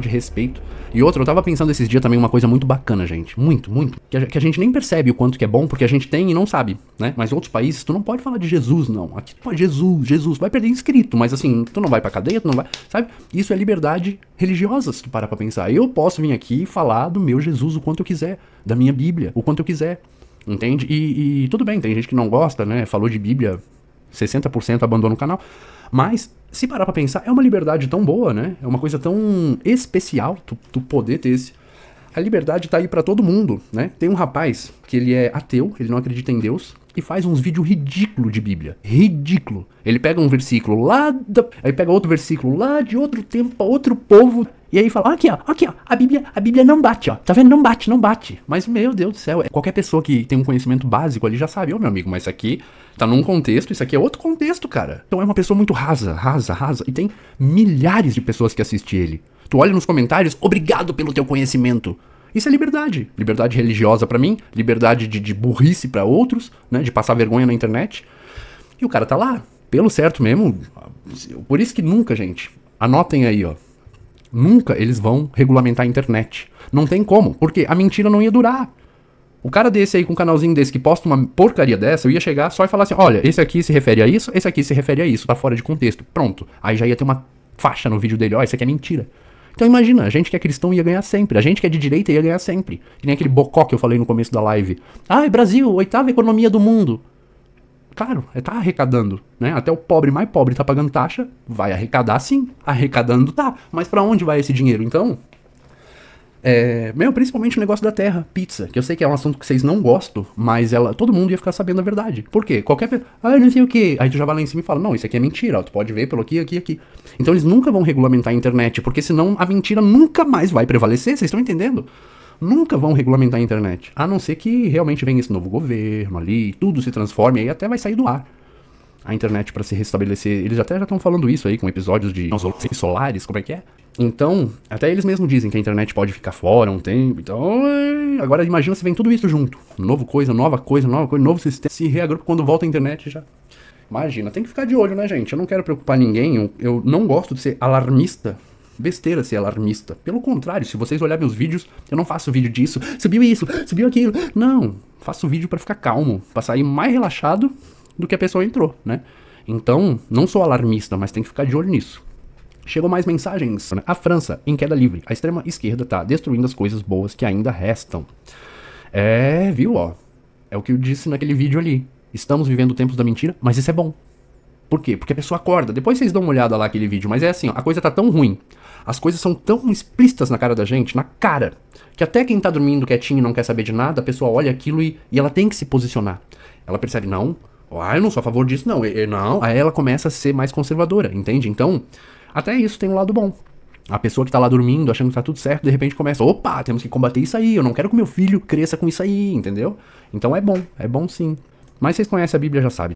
de respeito. E outro, eu tava pensando esses dias também uma coisa muito bacana, gente. Muito, muito. Que a, que a, gente nem percebe o quanto que é bom, porque a gente tem e não sabe, né? Mas em outros países, tu não pode falar de Jesus, não. Aqui tu pode, Jesus, Jesus. Vai perder inscrito, mas assim, tu não vai pra cadeia, tu não vai. Sabe? Isso é liberdade religiosa, se tu parar pra pensar. Eu posso vir aqui e falar do meu Jesus o quanto eu quiser, da minha Bíblia, o quanto eu quiser. Entende? E, e tudo bem, tem gente que não gosta, né? Falou de Bíblia, 60% abandona o canal. Mas, se parar pra pensar, é uma liberdade tão boa, né? É uma coisa tão especial tu, tu poder ter esse. A liberdade tá aí para todo mundo, né? Tem um rapaz que ele é ateu, ele não acredita em Deus, e faz uns vídeos ridículo de Bíblia. Ridículo. Ele pega um versículo lá, da... aí pega outro versículo lá de outro tempo, pra outro povo. E aí fala, aqui ó, aqui ó, a Bíblia, a Bíblia não bate ó, tá vendo? Não bate, não bate. Mas meu Deus do céu, é, qualquer pessoa que tem um conhecimento básico ali já sabe, ô meu amigo, mas isso aqui tá num contexto, isso aqui é outro contexto, cara. Então é uma pessoa muito rasa, rasa, rasa, e tem milhares de pessoas que assistem ele. Tu olha nos comentários, obrigado pelo teu conhecimento. Isso é liberdade. Liberdade religiosa para mim, liberdade de, de burrice para outros, né? De passar vergonha na internet. E o cara tá lá, pelo certo mesmo. Por isso que nunca, gente, anotem aí, ó. Nunca eles vão regulamentar a internet. Não tem como, porque a mentira não ia durar. O cara desse aí com um canalzinho desse que posta uma porcaria dessa, eu ia chegar só e falar assim: olha, esse aqui se refere a isso, esse aqui se refere a isso, tá fora de contexto. Pronto. Aí já ia ter uma faixa no vídeo dele: ó, isso aqui é mentira. Então imagina, a gente que é cristão ia ganhar sempre, a gente que é de direita ia ganhar sempre. Que nem aquele bocó que eu falei no começo da live. ah, é Brasil, oitava economia do mundo. Claro, é, tá arrecadando, né? Até o pobre mais pobre tá pagando taxa, vai arrecadar sim, arrecadando tá. Mas para onde vai esse dinheiro então? É, meu, principalmente o negócio da terra, pizza, que eu sei que é um assunto que vocês não gostam, mas ela, todo mundo ia ficar sabendo a verdade. Por quê? Qualquer pessoa, ah, não sei o quê Aí tu já vai lá em cima e fala, não, isso aqui é mentira, tu pode ver pelo aqui, aqui, aqui. Então eles nunca vão regulamentar a internet, porque senão a mentira nunca mais vai prevalecer, vocês estão entendendo? Nunca vão regulamentar a internet. A não ser que realmente venha esse novo governo ali, tudo se transforme, aí até vai sair do ar a internet para se restabelecer. Eles até já estão falando isso aí com episódios de solares, como é que é? Então, até eles mesmos dizem que a internet pode ficar fora um tempo. Então, eh, agora imagina se vem tudo isso junto. Novo coisa, nova coisa, nova coisa, novo sistema. Se reagrupa quando volta a internet já. Imagina, tem que ficar de olho, né, gente? Eu não quero preocupar ninguém, eu, eu não gosto de ser alarmista. Besteira ser alarmista. Pelo contrário, se vocês olharem meus vídeos, eu não faço vídeo disso, subiu isso, subiu aquilo. Não, faço vídeo para ficar calmo, Pra sair mais relaxado do que a pessoa entrou, né? Então, não sou alarmista, mas tem que ficar de olho nisso. Chegou mais mensagens. Né? A França, em queda livre. A extrema esquerda tá destruindo as coisas boas que ainda restam. É, viu, ó. É o que eu disse naquele vídeo ali. Estamos vivendo tempos da mentira, mas isso é bom. Por quê? Porque a pessoa acorda. Depois vocês dão uma olhada lá aquele vídeo, mas é assim, ó, a coisa tá tão ruim. As coisas são tão explícitas na cara da gente, na cara, que até quem tá dormindo quietinho e não quer saber de nada, a pessoa olha aquilo e, e ela tem que se posicionar. Ela percebe, não, ah, eu não sou a favor disso, não. E não. Aí ela começa a ser mais conservadora, entende? Então, até isso tem um lado bom. A pessoa que tá lá dormindo, achando que tá tudo certo, de repente começa, opa, temos que combater isso aí, eu não quero que meu filho cresça com isso aí, entendeu? Então é bom, é bom sim. Mas vocês conhecem a Bíblia já sabem.